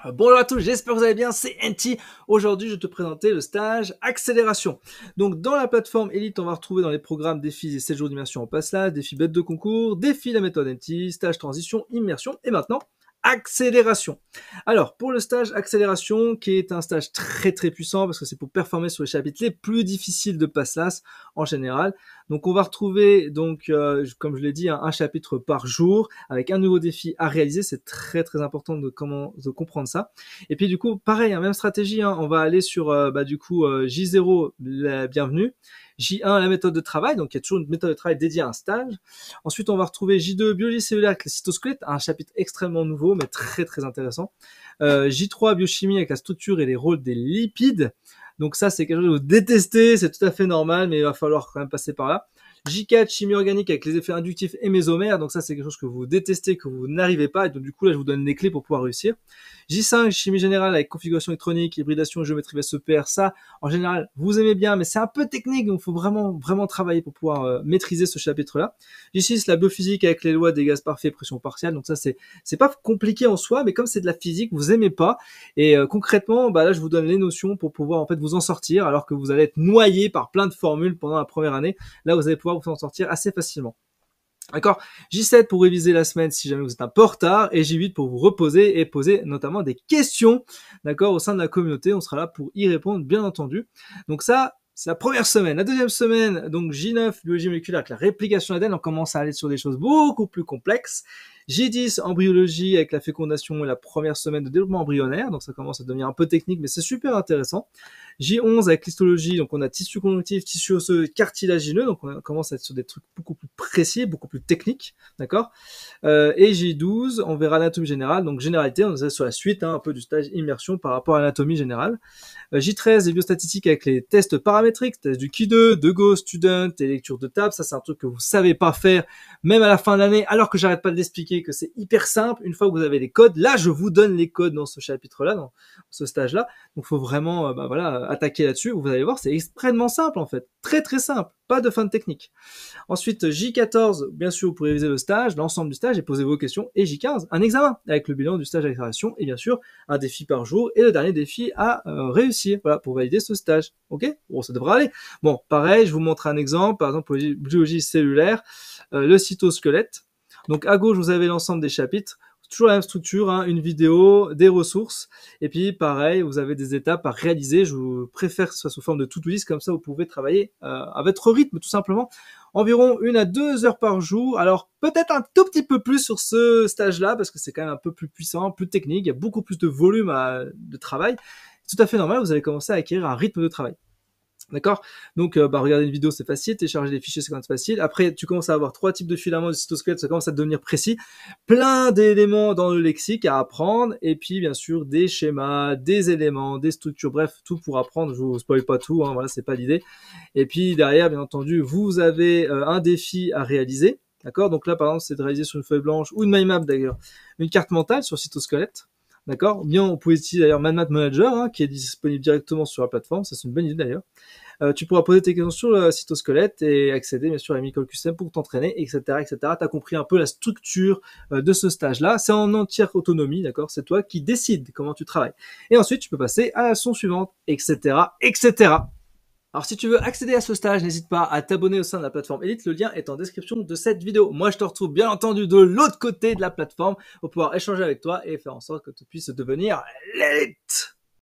Ah, bonjour à tous, j'espère que vous allez bien, c'est NT Aujourd'hui, je te présenter le stage accélération. Donc, dans la plateforme Elite, on va retrouver dans les programmes défis et 7 jours d'immersion en là défis bêtes de concours, défis la méthode NT stage transition, immersion. Et maintenant, accélération. Alors, pour le stage accélération, qui est un stage très très puissant parce que c'est pour performer sur les chapitres les plus difficiles de Passlas en général. Donc, on va retrouver, donc, euh, comme je l'ai dit, un, chapitre par jour avec un nouveau défi à réaliser. C'est très très important de, comment, de comprendre ça. Et puis, du coup, pareil, hein, même stratégie, hein, on va aller sur, euh, bah, du coup, euh, J0, la bienvenue. J1, la méthode de travail, donc il y a toujours une méthode de travail dédiée à un stage. Ensuite, on va retrouver J2, biologie cellulaire avec les cytosquelettes, un chapitre extrêmement nouveau, mais très très intéressant. Euh, J3, biochimie avec la structure et les rôles des lipides. Donc ça, c'est quelque chose que vous détestez, c'est tout à fait normal, mais il va falloir quand même passer par là. J4, chimie organique avec les effets inductifs et mesomères, Donc ça, c'est quelque chose que vous détestez, que vous n'arrivez pas. Et donc du coup, là, je vous donne les clés pour pouvoir réussir. J5, chimie générale avec configuration électronique, hybridation, géométrie SEPR, Ça, en général, vous aimez bien, mais c'est un peu technique. Donc il faut vraiment, vraiment travailler pour pouvoir euh, maîtriser ce chapitre-là. J6, la biophysique avec les lois des gaz parfaits, pression partielle. Donc ça, c'est, pas compliqué en soi, mais comme c'est de la physique, vous aimez pas. Et euh, concrètement, bah là, je vous donne les notions pour pouvoir, en fait, vous en sortir alors que vous allez être noyé par plein de formules pendant la première année. Là, vous allez pouvoir vous en sortir assez facilement. D'accord J7 pour réviser la semaine si jamais vous êtes un peu en retard et J8 pour vous reposer et poser notamment des questions, d'accord, au sein de la communauté. On sera là pour y répondre, bien entendu. Donc ça, c'est la première semaine. La deuxième semaine, donc J9, biologie moléculaire avec la réplication ADN, on commence à aller sur des choses beaucoup plus complexes. J10, embryologie avec la fécondation et la première semaine de développement embryonnaire, donc ça commence à devenir un peu technique, mais c'est super intéressant. J11 avec l'histologie, donc on a tissu conjonctif, tissu osseux, cartilagineux, donc on commence à être sur des trucs beaucoup plus précis, beaucoup plus technique, d'accord euh, Et J12, on verra l'anatomie générale, donc généralité, on est sur la suite hein, un peu du stage immersion par rapport à l'anatomie générale. Euh, J13, les biostatistiques avec les tests paramétriques, test du Q2, de Go, Student et lecture de table, ça c'est un truc que vous savez pas faire, même à la fin de l'année, alors que j'arrête pas de l'expliquer que c'est hyper simple, une fois que vous avez les codes, là je vous donne les codes dans ce chapitre-là, dans ce stage-là, donc faut vraiment, euh, bah, voilà, attaquer là-dessus, vous allez voir, c'est extrêmement simple en fait, très très simple pas de fin de technique. Ensuite, J14, bien sûr, vous pouvez réviser le stage, l'ensemble du stage et poser vos questions. Et J15, un examen avec le bilan du stage à et bien sûr, un défi par jour et le dernier défi à euh, réussir. Voilà, pour valider ce stage. Ok Bon, ça devrait aller. Bon, pareil, je vous montre un exemple. Par exemple, biologie cellulaire, euh, le cytosquelette. Donc à gauche, vous avez l'ensemble des chapitres toujours la même structure, hein, une vidéo, des ressources, et puis pareil, vous avez des étapes à réaliser. Je vous préfère que ce soit sous forme de to-do list, comme ça vous pouvez travailler euh, à votre rythme tout simplement. Environ une à deux heures par jour. Alors peut-être un tout petit peu plus sur ce stage-là, parce que c'est quand même un peu plus puissant, plus technique, il y a beaucoup plus de volume de travail. tout à fait normal, vous allez commencer à acquérir un rythme de travail. D'accord Donc, euh, bah, regarder une vidéo, c'est facile. Télécharger des fichiers, c'est quand même facile. Après, tu commences à avoir trois types de filaments de cytosquelette, ça commence à devenir précis. Plein d'éléments dans le lexique à apprendre. Et puis, bien sûr, des schémas, des éléments, des structures, bref, tout pour apprendre. Je vous spoil pas tout, hein, voilà, c'est pas l'idée. Et puis, derrière, bien entendu, vous avez euh, un défi à réaliser. D'accord Donc là, par exemple, c'est de réaliser sur une feuille blanche ou une mind map d'ailleurs, une carte mentale sur cytosquelette. D'accord Bien, on pouvait utiliser d'ailleurs MadMat Manager, hein, qui est disponible directement sur la plateforme, ça c'est une bonne idée d'ailleurs. Euh, tu pourras poser tes questions sur le cytosquelette et accéder bien sûr à Micro QCM pour t'entraîner, etc. etc. T'as compris un peu la structure euh, de ce stage-là. C'est en entière autonomie, d'accord C'est toi qui décides comment tu travailles. Et ensuite, tu peux passer à la son suivante, etc. etc. Alors si tu veux accéder à ce stage, n'hésite pas à t'abonner au sein de la plateforme Elite, le lien est en description de cette vidéo. Moi je te retrouve bien entendu de l'autre côté de la plateforme pour pouvoir échanger avec toi et faire en sorte que tu puisses devenir l'élite.